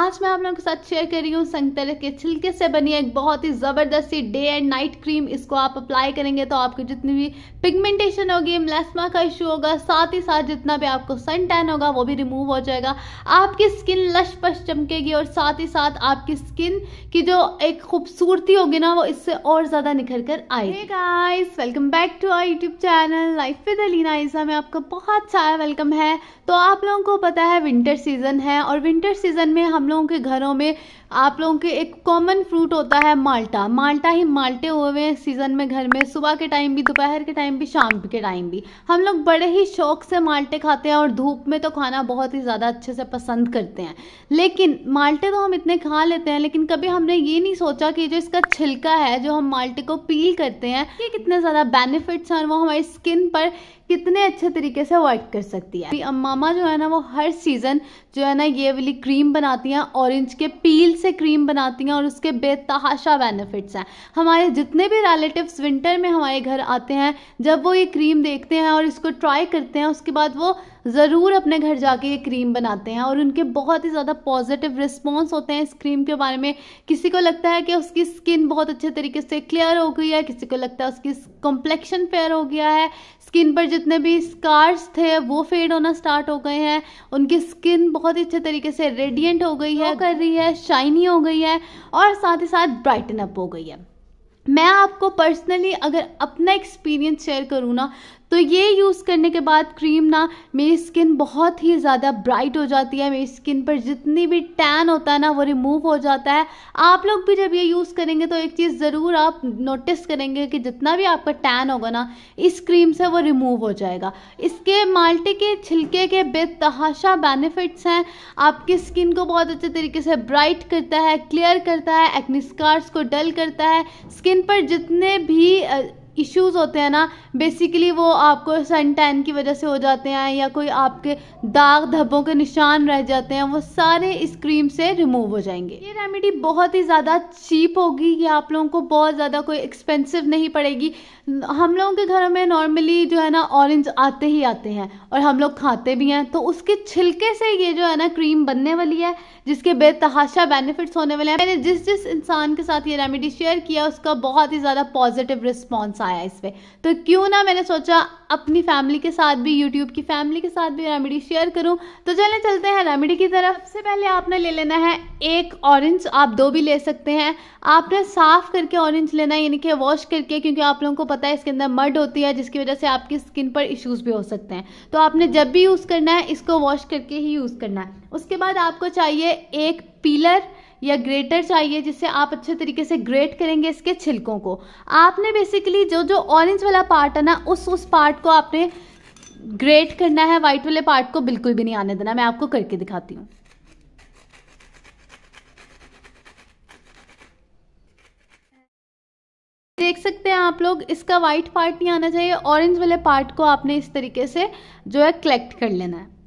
आज मैं आप लोगों के साथ शेयर कर रही हूँ संगतरे के छिलके से बनी एक बहुत ही ज़बरदस्त सी डे एंड नाइट क्रीम इसको आप अप्लाई करेंगे तो आपकी जितनी भी पिगमेंटेशन होगी मलेस्मा का इशू होगा साथ ही साथ जितना भी आपको सन टैन होगा वो भी रिमूव हो जाएगा आपकी स्किन लश पश चमकेगी और साथ ही साथ आपकी स्किन की जो एक खूबसूरती होगी ना वो इससे और ज़्यादा निखर कर आएगी welcome back to our YouTube channel life with Alina ऐसा में आपका बहुत सारा वेलकम है तो आप लोगों को पता है विंटर सीज़न है और विंटर सीज़न में हम लोगों के घरों में आप लोगों के एक कॉमन फ्रूट होता है माल्टा माल्टा ही माल्टे हुए हैं सीज़न में घर में सुबह के टाइम भी दोपहर के टाइम भी शाम के टाइम भी हम लोग बड़े ही शौक से माल्टे खाते हैं और धूप में तो खाना बहुत ही ज़्यादा अच्छे से पसंद करते हैं लेकिन माल्टे तो हम इतने खा लेते हैं लेकिन कभी हमने ये नहीं सोचा कि जो इसका छिलका है जो हम माल्टे को पील करते हैं ये कितने ज़्यादा बेनिफिट्स हैं वो हमारी स्किन पर कितने अच्छे तरीके से वर्क कर सकती है मामा जो है ना वो हर सीज़न जो है ना ये वाली क्रीम बनाती हैं ऑरेंज के पील से क्रीम बनाती हैं और उसके बेतहाशा बेनिफिट्स हैं हमारे जितने भी रिलेटिव्स विंटर में हमारे घर आते हैं जब वो ये क्रीम देखते हैं और इसको ट्राई करते हैं उसके बाद वो ज़रूर अपने घर जाके ये क्रीम बनाते हैं और उनके बहुत ही ज़्यादा पॉजिटिव रिस्पॉन्स होते हैं इस क्रीम के बारे में किसी को लगता है कि उसकी स्किन बहुत अच्छे तरीके से क्लियर हो गई है किसी को लगता है उसकी कॉम्प्लेक्शन फेयर हो गया है स्किन पर जितने भी स्कार्स थे वो फेड होना स्टार्ट हो गए हैं उनकी स्किन बहुत ही अच्छे तरीके से रेडियंट हो गई है कर रही है शाइनी हो गई है और साथ ही साथ ब्राइटन अप हो गई है मैं आपको पर्सनली अगर अपना एक्सपीरियंस शेयर करूँ ना तो ये यूज़ करने के बाद क्रीम ना मेरी स्किन बहुत ही ज़्यादा ब्राइट हो जाती है मेरी स्किन पर जितनी भी टैन होता है ना वो रिमूव हो जाता है आप लोग भी जब ये यूज़ करेंगे तो एक चीज़ ज़रूर आप नोटिस करेंगे कि जितना भी आपका टैन होगा ना इस क्रीम से वो रिमूव हो जाएगा इसके माल्टे के छिलके के बेतहाशा बेनिफिट्स हैं आपकी स्किन को बहुत अच्छे तरीके से ब्राइट करता है क्लियर करता है एक्निस्कार्स को डल करता है स्किन पर जितने भी इश्यूज़ होते हैं ना बेसिकली वो आपको सन टैन की वजह से हो जाते हैं या कोई आपके दाग धब्बों के निशान रह जाते हैं वो सारे इस क्रीम से रिमूव हो जाएंगे ये रेमेडी बहुत ही ज़्यादा चीप होगी ये आप लोगों को बहुत ज़्यादा कोई एक्सपेंसिव नहीं पड़ेगी हम लोगों के घरों में नॉर्मली जो है ना ऑरेंज आते ही आते हैं और हम लोग खाते भी हैं तो उसके छिलके से ये जो है ना क्रीम बनने वाली है जिसके बेतहाशा बेनिफिट्स होने वाले हैं मैंने जिस जिस इंसान के साथ ये रेमेडी शेयर किया उसका बहुत ही ज़्यादा पॉजिटिव रिस्पॉन्स कॉमेंट्स आया इस पर तो क्यों ना मैंने सोचा अपनी फैमिली के साथ भी यूट्यूब की फैमिली के साथ भी रेमेडी शेयर करूँ तो चलें चलते हैं रेमेडी की तरफ सबसे पहले आपने ले लेना है एक ऑरेंज आप दो भी ले सकते हैं आपने साफ़ करके ऑरेंज लेना है यानी कि वॉश करके क्योंकि आप लोगों को पता है इसके अंदर मड होती है जिसकी वजह से आपकी स्किन पर इश्यूज़ भी हो सकते हैं तो आपने जब भी यूज़ करना है इसको वॉश करके ही यूज़ करना है उसके बाद आपको चाहिए एक पीलर या ग्रेटर चाहिए जिससे आप अच्छे तरीके से ग्रेट करेंगे इसके छिलकों को आपने बेसिकली जो जो ऑरेंज वाला पार्ट है ना उस उस पार्ट को आपने ग्रेट करना है वाइट वाले पार्ट को बिल्कुल भी नहीं आने देना मैं आपको करके दिखाती हूँ देख सकते हैं आप लोग इसका वाइट पार्ट नहीं आना चाहिए ऑरेंज वाले पार्ट को आपने इस तरीके से जो है कलेक्ट कर लेना है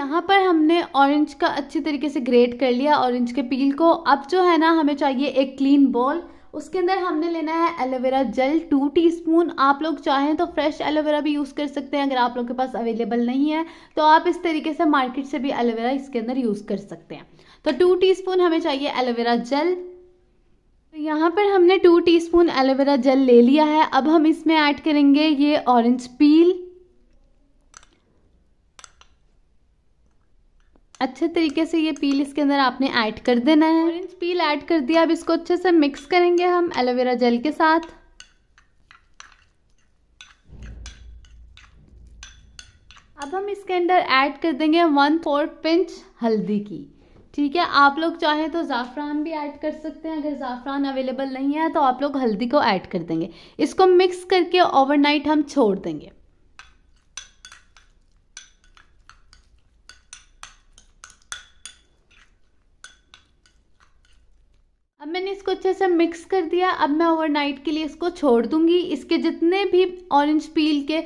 यहाँ पर हमने ऑरेंज का अच्छी तरीके से ग्रेट कर लिया ऑरेंज के पील को अब जो है ना हमें चाहिए एक क्लीन बॉल उसके अंदर हमने लेना है एलोवेरा जेल टू टीस्पून आप लोग चाहें तो फ्रेश एलोवेरा भी यूज़ कर सकते हैं अगर आप लोग के पास अवेलेबल नहीं है तो आप इस तरीके से मार्केट से भी एलोवेरा इसके अंदर यूज़ कर सकते हैं तो टू टीस्पून हमें चाहिए एलोवेरा जेल तो यहाँ पर हमने टू टीस्पून एलोवेरा जेल ले लिया है अब हम इसमें ऐड करेंगे ये ऑरेंज पील अच्छे तरीके से ये पील इसके अंदर आपने ऐड कर देना है ऑरेंज पील ऐड कर दिया अब इसको अच्छे से मिक्स करेंगे हम एलोवेरा जेल के साथ अब हम इसके अंदर ऐड कर देंगे वन फोर्थ पिंच हल्दी की ठीक है आप लोग चाहें तो ज़ाफ़रान भी ऐड कर सकते हैं अगर ज़ाफ़रान अवेलेबल नहीं है तो आप लोग हल्दी को ऐड कर देंगे इसको मिक्स करके ओवरनाइट हम छोड़ देंगे इसको अच्छे से मिक्स कर दिया अब मैं ओवरनाइट के लिए इसको छोड़ दूंगी इसके जितने भी ऑरेंज पील के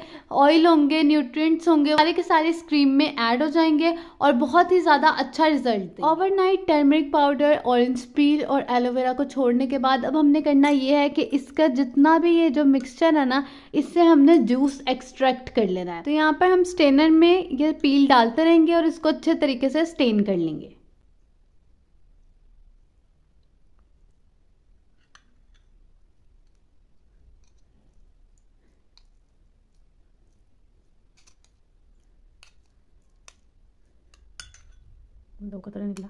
ऑयल होंगे न्यूट्रिएंट्स होंगे सारे के सारे इस क्रीम में ऐड हो जाएंगे और बहुत ही ज़्यादा अच्छा result overnight turmeric powder orange peel और एलोवेरा को छोड़ने के बाद अब हमने करना ये है कि इसका जितना भी ये जो मिक्सचर है ना इससे हमने जूस एक्सट्रैक्ट कर लेना है तो यहाँ पर हम स्टेनर में ये पील डालते रहेंगे और इसको अच्छे तरीके से स्टेन कर लेंगे दो कतरा निकला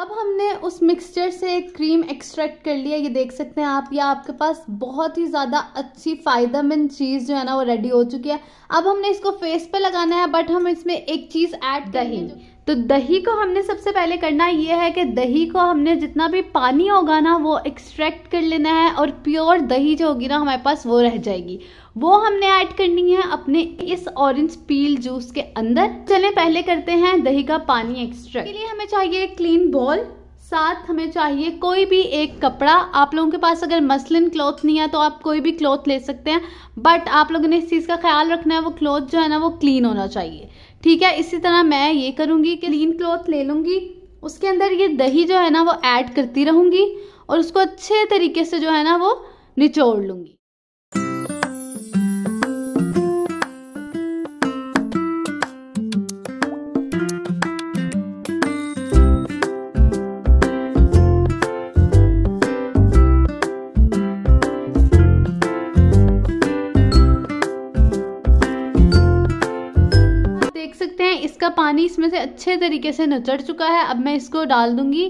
अब हमने उस मिक्सचर से एक क्रीम एक्सट्रैक्ट कर लिया ये देख सकते हैं आप या आपके पास बहुत ही ज़्यादा अच्छी फ़ायदेमंद चीज़ जो है ना वो रेडी हो चुकी है अब हमने इसको फेस पे लगाना है बट हम इसमें एक चीज़ ऐड दही तो दही को हमने सबसे पहले करना ये है कि दही को हमने जितना भी पानी होगा ना वो एक्सट्रैक्ट कर लेना है और प्योर दही जो होगी ना हमारे पास वो रह जाएगी वो हमने ऐड करनी है अपने इस ऑरेंज पील जूस के अंदर चलें पहले करते हैं दही का पानी एक्स्ट्रैक्ट के लिए हमें चाहिए क्लीन बॉल साथ हमें चाहिए कोई भी एक कपड़ा आप लोगों के पास अगर मसलिन क्लॉथ नहीं है तो आप कोई भी क्लॉथ ले सकते हैं बट आप लोगों ने इस चीज़ का ख्याल रखना है वो क्लॉथ जो है ना वो क्लीन होना चाहिए ठीक है इसी तरह मैं ये करूँगी कि लीन क्लॉथ ले लूँगी उसके अंदर ये दही जो है ना वो ऐड करती रहूँगी और उसको अच्छे तरीके से जो है ना वो निचोड़ लूँगी सकते हैं इसका पानी इसमें से अच्छे तरीके से नचड़ चुका है अब मैं इसको डाल दूंगी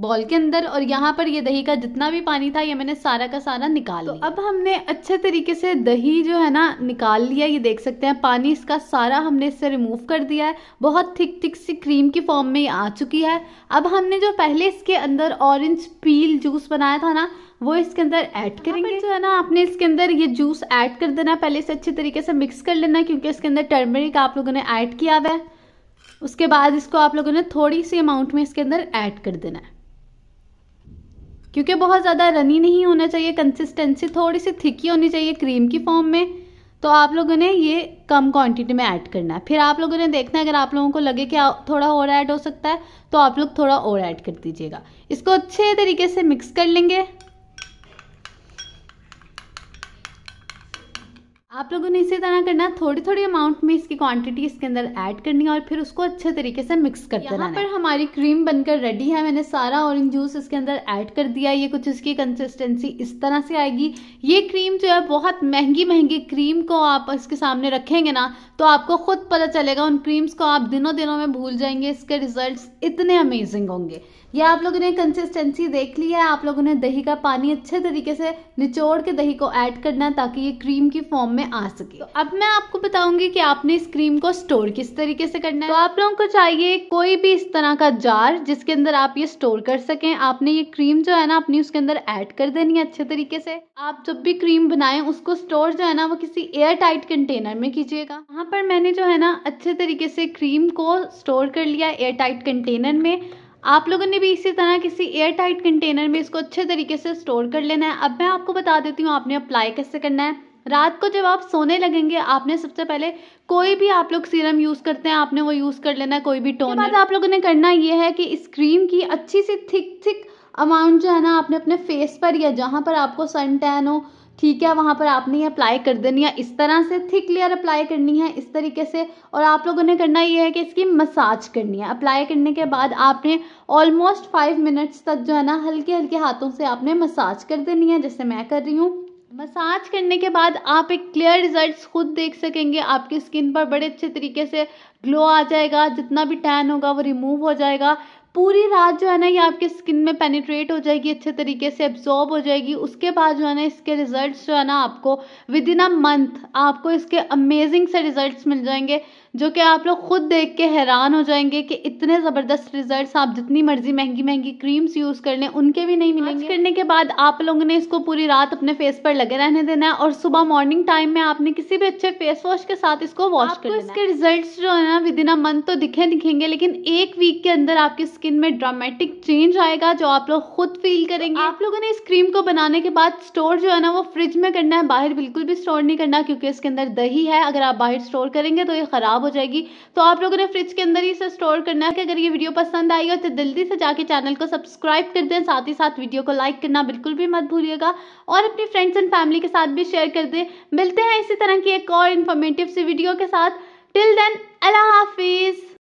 बॉल के अंदर और यहाँ पर ये दही का जितना भी पानी था ये मैंने सारा का सारा निकाल तो लिया अब हमने अच्छे तरीके से दही जो है ना निकाल लिया ये देख सकते हैं पानी इसका सारा हमने इससे रिमूव कर दिया है बहुत थिक थिक सी क्रीम की फॉर्म में आ चुकी है अब हमने जो पहले इसके अंदर ऑरेंज पील जूस बनाया था ना वो इसके अंदर ऐड करेंगे जो है ना आपने इसके अंदर ये जूस ऐड कर देना पहले इसे अच्छे तरीके से मिक्स कर लेना क्योंकि इसके अंदर टर्मरिक आप लोगों ने ऐड किया हुआ है उसके बाद इसको आप लोगों ने थोड़ी सी अमाउंट में इसके अंदर ऐड कर देना है क्योंकि बहुत ज़्यादा रनी नहीं होना चाहिए कंसिस्टेंसी थोड़ी सी थिकी होनी चाहिए क्रीम की फॉर्म में तो आप लोगों ने ये कम क्वांटिटी में ऐड करना है फिर आप लोगों ने देखना है अगर आप लोगों को लगे कि थोड़ा और ऐड हो सकता है तो आप लोग थोड़ा और ऐड कर दीजिएगा इसको अच्छे तरीके से मिक्स कर लेंगे आप लोगों ने इसी तरह करना थोड़ी थोड़ी अमाउंट में इसकी क्वांटिटी इसके अंदर ऐड करनी है और फिर उसको अच्छे तरीके से मिक्स कर देना यहाँ पर हमारी क्रीम बनकर रेडी है मैंने सारा ऑरेंज जूस इसके अंदर ऐड कर दिया ये कुछ इसकी कंसिस्टेंसी इस तरह से आएगी ये क्रीम जो है बहुत महंगी महंगी क्रीम को आप इसके सामने रखेंगे ना तो आपको खुद पता चलेगा उन क्रीम्स को आप दिनों दिनों में भूल जाएंगे इसके रिजल्ट इतने अमेजिंग होंगे ये आप लोगों ने कंसिस्टेंसी देख ली है आप लोगों ने दही का पानी अच्छे तरीके से निचोड़ के दही को ऐड करना है ताकि ये क्रीम की फॉर्म में में आ सके तो अब मैं आपको बताऊंगी कि आपने इस क्रीम को स्टोर किस तरीके से करना है तो आप लोगों को चाहिए कोई भी इस तरह का जार जिसके अंदर आप ये स्टोर कर सकें आपने ये क्रीम जो है ना अपनी उसके अंदर ऐड कर देनी है अच्छे तरीके से आप जब भी क्रीम बनाएं उसको स्टोर जो है ना वो किसी एयर टाइट कंटेनर में कीजिएगा यहाँ पर मैंने जो है ना अच्छे तरीके से क्रीम को स्टोर कर लिया एयर टाइट कंटेनर में आप लोगों ने भी इसी तरह किसी एयर टाइट कंटेनर में इसको अच्छे तरीके से स्टोर कर लेना है अब मैं आपको बता देती हूँ आपने अप्लाई कैसे करना है रात को जब आप सोने लगेंगे आपने सबसे पहले कोई भी आप लोग सीरम यूज़ करते हैं आपने वो यूज़ कर लेना है कोई भी टोन बाद आप लोगों ने करना ये है कि इस क्रीम की अच्छी सी थिक थिक अमाउंट जो है ना आपने अपने फेस पर या जहाँ पर आपको सन टैन हो ठीक है वहाँ पर आपने ये अप्लाई कर देनी है इस तरह से थिक लेयर अप्लाई करनी है इस तरीके से और आप लोगों ने करना ये है कि इसकी मसाज करनी है अप्लाई करने के बाद आपने ऑलमोस्ट फाइव मिनट्स तक जो है ना हल्के हल्के हाथों से आपने मसाज कर देनी है जैसे मैं कर रही हूँ मसाज करने के बाद आप एक क्लियर रिजल्ट्स खुद देख सकेंगे आपकी स्किन पर बड़े अच्छे तरीके से ग्लो आ जाएगा जितना भी टैन होगा वो रिमूव हो जाएगा पूरी रात जो है ना ये आपके स्किन में पेनिट्रेट हो जाएगी अच्छे तरीके से एब्जॉर्ब हो जाएगी उसके बाद जो है ना इसके रिजल्ट्स जो है ना आपको विद इन अ मंथ आपको इसके अमेजिंग से रिजल्ट्स मिल जाएंगे जो कि आप लोग ख़ुद देख के हैरान हो जाएंगे कि इतने ज़बरदस्त रिजल्ट्स आप जितनी मर्ज़ी महंगी महंगी क्रीम्स यूज़ कर लें उनके भी नहीं मिलेंगे करने के बाद आप लोगों ने इसको पूरी रात अपने फेस पर लगे रहने देना है और सुबह मॉर्निंग टाइम में आपने किसी भी अच्छे फेस वॉश के साथ इसको वॉश कर इसके रिजल्ट जो है ना विद इन अ मंथ तो दिखे दिखेंगे लेकिन एक वीक के अंदर आपकी स्किन में ड्रामेटिक चेंज आएगा जो आप लोग खुद फील तो करेंगे आप लोगों ने इस क्रीम को बनाने के बाद स्टोर जो है ना वो फ्रिज में करना है बाहर बिल्कुल भी स्टोर नहीं करना क्योंकि इसके अंदर दही है अगर आप बाहर स्टोर करेंगे तो ये ख़राब हो जाएगी तो आप लोगों ने फ्रिज के अंदर ही इसे स्टोर करना है अगर ये वीडियो पसंद आई हो तो जल्दी से जाके चैनल को सब्सक्राइब कर दें साथ ही साथ वीडियो को लाइक करना बिल्कुल भी मत भूलिएगा और अपनी फ्रेंड्स एंड फैमिली के साथ भी शेयर कर दें मिलते हैं इसी तरह की एक और इन्फॉर्मेटिव सी वीडियो के साथ टिल देन अल्लाह हाफिज़